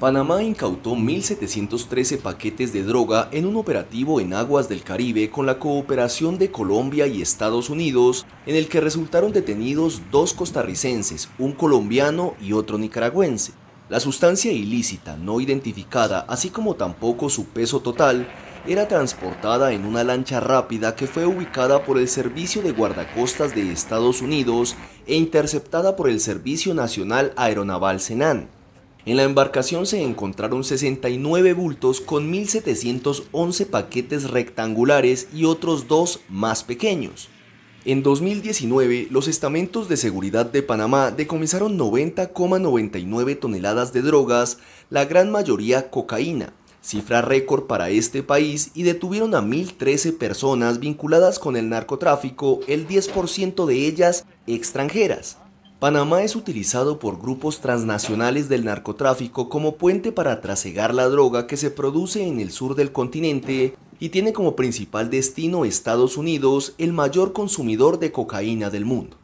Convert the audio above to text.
Panamá incautó 1.713 paquetes de droga en un operativo en aguas del Caribe con la cooperación de Colombia y Estados Unidos, en el que resultaron detenidos dos costarricenses, un colombiano y otro nicaragüense. La sustancia ilícita no identificada, así como tampoco su peso total, era transportada en una lancha rápida que fue ubicada por el Servicio de Guardacostas de Estados Unidos e interceptada por el Servicio Nacional Aeronaval Senan. En la embarcación se encontraron 69 bultos con 1.711 paquetes rectangulares y otros dos más pequeños. En 2019, los estamentos de seguridad de Panamá decomisaron 90,99 toneladas de drogas, la gran mayoría cocaína, cifra récord para este país, y detuvieron a 1.013 personas vinculadas con el narcotráfico, el 10% de ellas extranjeras. Panamá es utilizado por grupos transnacionales del narcotráfico como puente para trasegar la droga que se produce en el sur del continente y tiene como principal destino Estados Unidos, el mayor consumidor de cocaína del mundo.